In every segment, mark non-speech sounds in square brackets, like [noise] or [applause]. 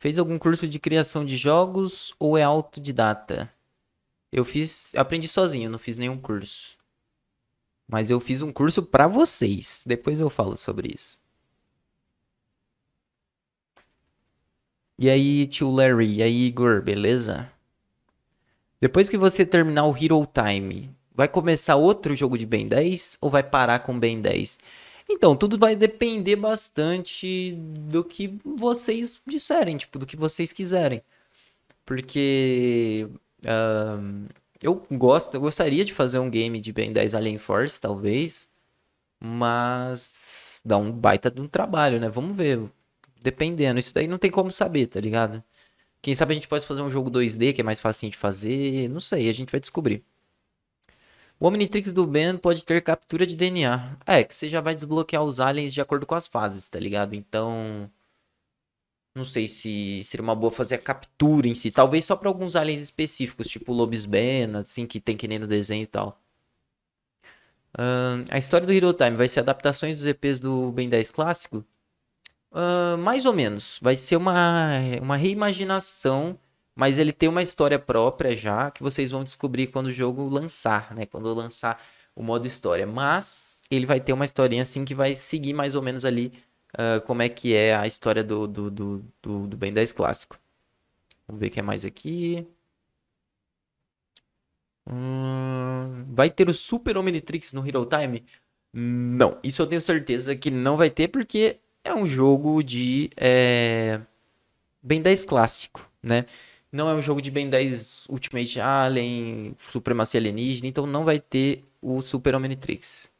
Fez algum curso de criação de jogos ou é autodidata? Eu fiz, aprendi sozinho, não fiz nenhum curso. Mas eu fiz um curso para vocês. Depois eu falo sobre isso. E aí, tio Larry, e aí, Igor, beleza? Depois que você terminar o Hero Time, vai começar outro jogo de Ben 10 ou vai parar com Ben 10? Então, tudo vai depender bastante do que vocês disserem, tipo, do que vocês quiserem. Porque uh, eu gosto, eu gostaria de fazer um game de Ben 10 Alien Force, talvez, mas dá um baita de um trabalho, né? Vamos ver. Dependendo, isso daí não tem como saber, tá ligado? Quem sabe a gente pode fazer um jogo 2D que é mais facinho de fazer, não sei, a gente vai descobrir. O Omnitrix do Ben pode ter captura de DNA. Ah, é, que você já vai desbloquear os aliens de acordo com as fases, tá ligado? Então. Não sei se seria uma boa fazer a captura em si. Talvez só para alguns aliens específicos, tipo Lobisben, assim, que tem que nem no desenho e tal. Uh, a história do Hero Time vai ser adaptações dos EPs do Ben 10 clássico? Uh, mais ou menos. Vai ser uma, uma reimaginação mas ele tem uma história própria já que vocês vão descobrir quando o jogo lançar, né? Quando lançar o modo história. Mas ele vai ter uma historinha assim que vai seguir mais ou menos ali uh, como é que é a história do, do, do, do, do Ben 10 clássico. Vamos ver o que é mais aqui. Hum, vai ter o Super Omnitrix no Hero Time? Não, isso eu tenho certeza que não vai ter, porque é um jogo de é, Ben 10 clássico, né? Não é um jogo de Ben 10 Ultimate Alien, Supremacia Alienígena, então não vai ter o Super Omnitrix.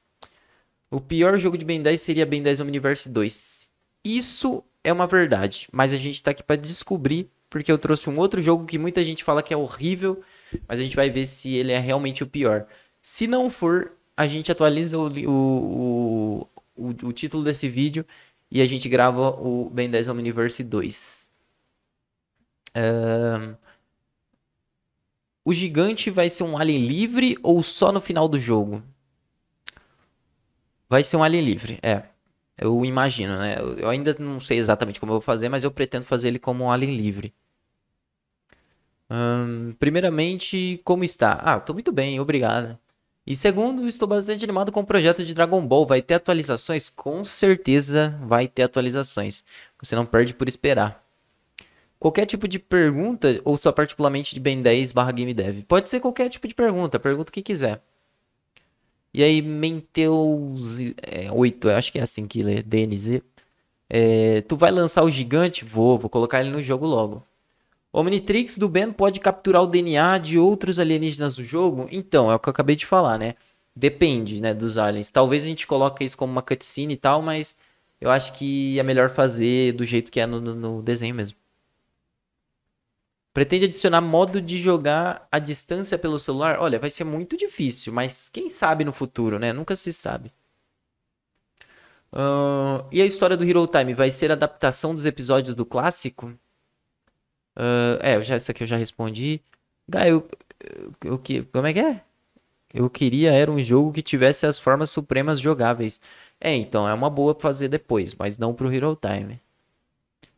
O pior jogo de Ben 10 seria Ben 10 Omniverse 2. Isso é uma verdade, mas a gente tá aqui para descobrir, porque eu trouxe um outro jogo que muita gente fala que é horrível, mas a gente vai ver se ele é realmente o pior. Se não for, a gente atualiza o, o, o, o título desse vídeo e a gente grava o Ben 10 Omniverse 2. Uh, o gigante vai ser um alien livre ou só no final do jogo? Vai ser um alien livre, é. Eu imagino, né? Eu ainda não sei exatamente como eu vou fazer, mas eu pretendo fazer ele como um alien livre. primeiramente, como está? Ah, estou muito bem, obrigado. E segundo, estou bastante animado com o projeto de Dragon Ball. Vai ter atualizações? Com certeza vai ter atualizações. Você não perde por esperar qualquer tipo de pergunta, ou só particularmente de Ben 10 barra Game Dev. Pode ser qualquer tipo de pergunta, pergunta o que quiser. E aí, Menteus é, 8, acho que é assim que lê, DNZ. É, tu vai lançar o gigante? Vou, vou colocar ele no jogo logo. Omnitrix do Ben pode capturar o DNA de outros alienígenas do jogo? Então, é o que eu acabei de falar, né? Depende, né, dos aliens. Talvez a gente coloque isso como uma cutscene e tal, mas eu acho que é melhor fazer do jeito que é no, no desenho mesmo. Pretende adicionar modo de jogar à distância pelo celular? Olha, vai ser muito difícil, mas quem sabe no futuro, né? Nunca se sabe. Uh, e a história do Hero Time vai ser adaptação dos episódios do clássico? Uh, é, já, isso aqui eu já respondi. Gaio, o que, como é que é? Eu queria era um jogo que tivesse as formas supremas jogáveis. É, então é uma boa pra fazer depois, mas não pro Hero Time.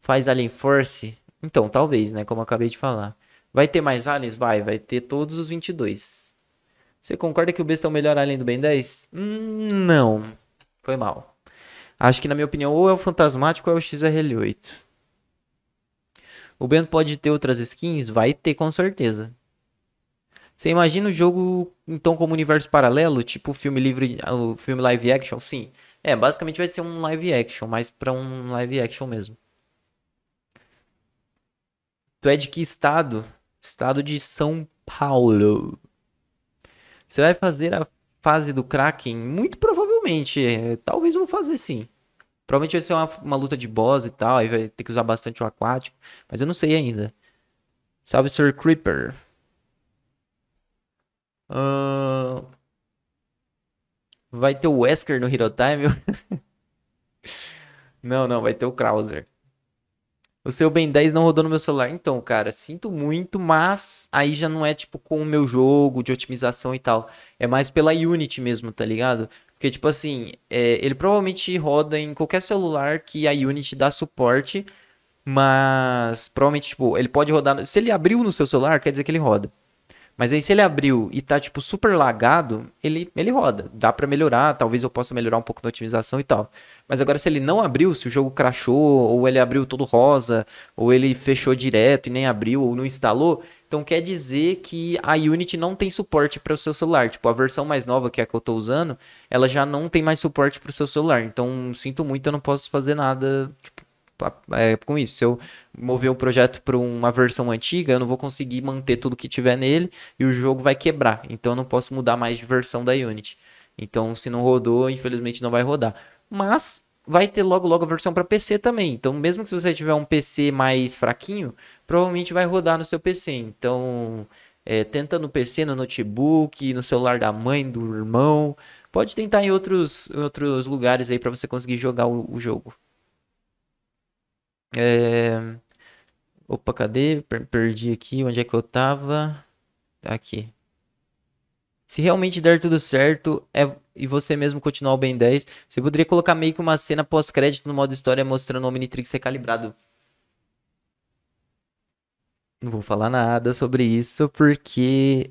Faz Alien Force? Então, talvez, né? Como eu acabei de falar. Vai ter mais aliens? Vai, vai ter todos os 22. Você concorda que o Besta é o melhor alien do Ben 10? Hum, não. Foi mal. Acho que, na minha opinião, ou é o Fantasmático ou é o XRL8. O Ben pode ter outras skins? Vai ter, com certeza. Você imagina o jogo, então, como universo paralelo? Tipo filme livre, o filme live action? Sim. É, basicamente vai ser um live action, mas pra um live action mesmo. Tu é de que estado? Estado de São Paulo. Você vai fazer a fase do Kraken? Muito provavelmente. É, talvez talvez vou fazer sim. Provavelmente vai ser uma, uma luta de boss e tal. Aí vai ter que usar bastante o aquático. Mas eu não sei ainda. Salve, Sir Creeper. Uh... Vai ter o Wesker no Hero Time? [laughs] não, não, vai ter o Krauser. O seu Ben 10 não rodou no meu celular. Então, cara, sinto muito, mas aí já não é tipo com o meu jogo de otimização e tal. É mais pela Unity mesmo, tá ligado? Porque, tipo assim, é, ele provavelmente roda em qualquer celular que a Unity dá suporte. Mas provavelmente, tipo, ele pode rodar. Se ele abriu no seu celular, quer dizer que ele roda. Mas aí se ele abriu e tá, tipo, super lagado, ele, ele roda. Dá para melhorar, talvez eu possa melhorar um pouco na otimização e tal. Mas agora se ele não abriu, se o jogo crashou, ou ele abriu todo rosa, ou ele fechou direto e nem abriu, ou não instalou... Então quer dizer que a Unity não tem suporte para o seu celular. Tipo, a versão mais nova, que é a que eu tô usando, ela já não tem mais suporte para o seu celular. Então, sinto muito, eu não posso fazer nada, tipo, é, com isso. Se eu mover um projeto para uma versão antiga, eu não vou conseguir manter tudo que tiver nele e o jogo vai quebrar. Então eu não posso mudar mais de versão da Unity. Então se não rodou, infelizmente não vai rodar. Mas vai ter logo logo a versão para PC também. Então mesmo que você tiver um PC mais fraquinho, provavelmente vai rodar no seu PC. Então é, tenta no PC, no notebook, no celular da mãe, do irmão. Pode tentar em outros, outros lugares aí para você conseguir jogar o, o jogo. É... Opa, cadê? Perdi aqui. Onde é que eu tava? Tá aqui. Se realmente der tudo certo é... e você mesmo continuar o Ben 10, você poderia colocar meio que uma cena pós-crédito no modo história mostrando o Omnitrix recalibrado. Não vou falar nada sobre isso porque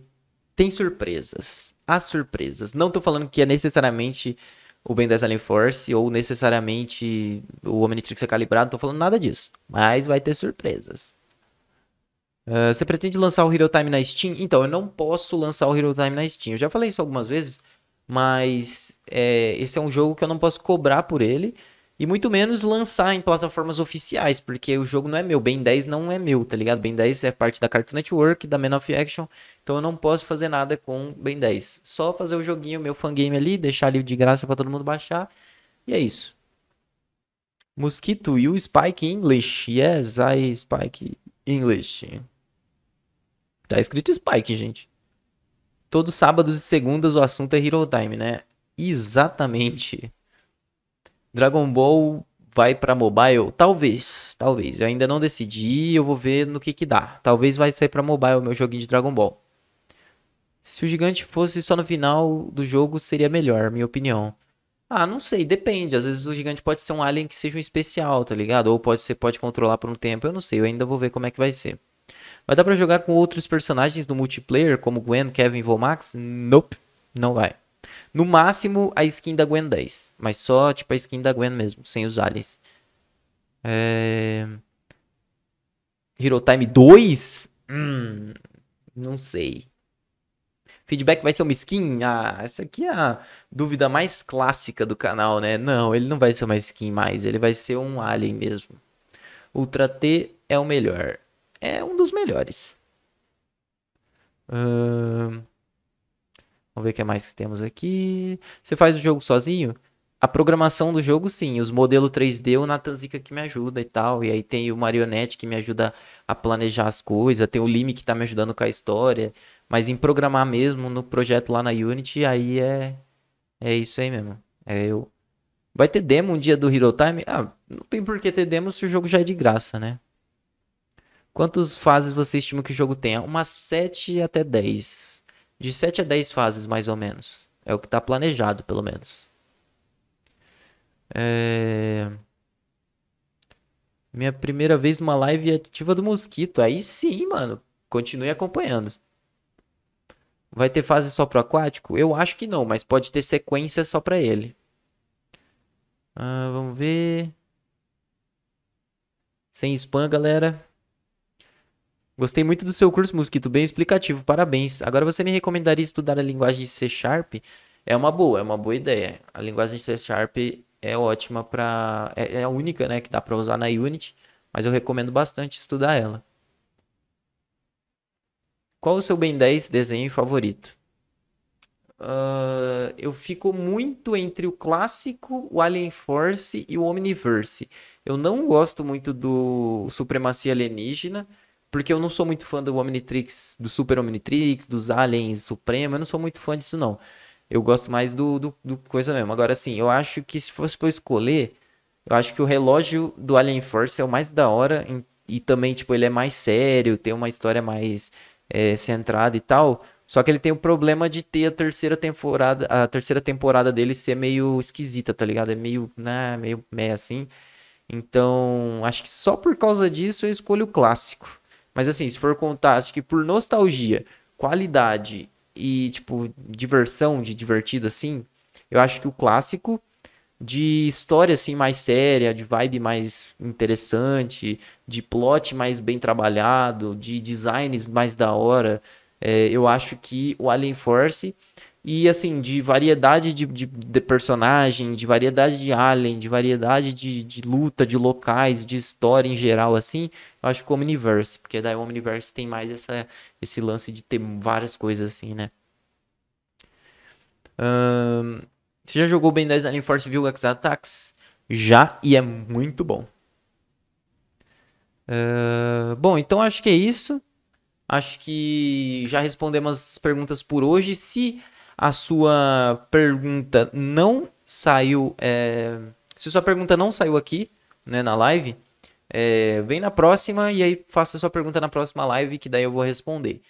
tem surpresas. Há surpresas. Não tô falando que é necessariamente o Ben 10 Alien Force ou necessariamente o Omnitrix é calibrado, não tô falando nada disso. Mas vai ter surpresas. Uh, você pretende lançar o Hero Time na Steam? Então, eu não posso lançar o Hero Time na Steam. Eu já falei isso algumas vezes, mas é, esse é um jogo que eu não posso cobrar por ele. E muito menos lançar em plataformas oficiais, porque o jogo não é meu. Ben 10 não é meu, tá ligado? Ben 10 é parte da Cartoon Network, da Man of Action. Então eu não posso fazer nada com Ben 10. Só fazer o joguinho, meu fangame ali, deixar ali de graça para todo mundo baixar. E é isso. Mosquito, you Spike English. Yes, I Spike English. Tá escrito Spike, gente. Todos sábados e segundas o assunto é Hero Time, né? Exatamente. Dragon Ball vai para mobile? Talvez, talvez. Eu ainda não decidi, eu vou ver no que que dá. Talvez vai sair para mobile o meu joguinho de Dragon Ball. Se o gigante fosse só no final do jogo, seria melhor, minha opinião. Ah, não sei, depende. Às vezes o gigante pode ser um alien que seja um especial, tá ligado? Ou pode ser pode controlar por um tempo, eu não sei, eu ainda vou ver como é que vai ser. Vai dar para jogar com outros personagens no multiplayer, como Gwen, Kevin e Vomax? Nope, não vai. No máximo, a skin da Gwen 10. Mas só, tipo, a skin da Gwen mesmo, sem os aliens. É... Hero Time 2? Hum, não sei. Feedback vai ser uma skin? Ah, essa aqui é a dúvida mais clássica do canal, né? Não, ele não vai ser uma skin mais, ele vai ser um alien mesmo. Ultra T é o melhor. É um dos melhores. Uh... Vamos ver o que mais que temos aqui. Você faz o jogo sozinho? A programação do jogo, sim. Os modelos 3D, o Natanzica que me ajuda e tal. E aí tem o Marionete que me ajuda a planejar as coisas. Tem o Lime que tá me ajudando com a história. Mas em programar mesmo no projeto lá na Unity, aí é. É isso aí mesmo. É eu. Vai ter demo um dia do Hero Time? Ah, não tem por que ter demo se o jogo já é de graça, né? Quantas fases você estima que o jogo tenha? Umas 7 até 10 de 7 a 10 fases, mais ou menos. É o que está planejado, pelo menos. É... Minha primeira vez numa live ativa do mosquito. Aí sim, mano. Continue acompanhando. Vai ter fase só pro aquático? Eu acho que não, mas pode ter sequência só para ele. Ah, vamos ver. Sem spam, galera. Gostei muito do seu curso, Mosquito, bem explicativo, parabéns. Agora você me recomendaria estudar a linguagem C Sharp? É uma boa, é uma boa ideia. A linguagem C Sharp é ótima para. É, é, a única, né, que dá para usar na Unity, mas eu recomendo bastante estudar ela. Qual o seu Ben 10 desenho favorito? Uh, eu fico muito entre o clássico, o Alien Force e o Omniverse. Eu não gosto muito do Supremacia Alienígena porque eu não sou muito fã do Omnitrix, do Super Omnitrix, dos Aliens Supremo, eu não sou muito fã disso, não. Eu gosto mais do, do, do coisa mesmo. Agora, assim, eu acho que se fosse pra eu escolher, eu acho que o relógio do Alien Force é o mais da hora. E, e também, tipo, ele é mais sério, tem uma história mais é, centrada e tal. Só que ele tem o problema de ter a terceira temporada, a terceira temporada dele ser meio esquisita, tá ligado? É meio, né, meio, meio assim. Então, acho que só por causa disso eu escolho o clássico. Mas assim, se for contar, acho que por nostalgia, qualidade e, tipo, diversão, de divertido, assim, eu acho que o clássico de história, assim, mais séria, de vibe mais interessante, de plot mais bem trabalhado, de designs mais da hora, é, eu acho que o Alien Force e assim, de variedade de, de, de personagem, de variedade de alien, de variedade de, de luta, de locais, de história em geral, assim, eu acho que o Omniverse, porque daí o Omniverse tem mais essa, esse lance de ter várias coisas assim, né? você já jogou Ben 10 Alien Force Viu X Attacks? Já, e é muito bom. Uh, bom, então acho que é isso. Acho que já respondemos as perguntas por hoje. Se a sua pergunta não saiu. É... Se sua pergunta não saiu aqui, né, na live, é... vem na próxima e aí faça sua pergunta na próxima live, que daí eu vou responder.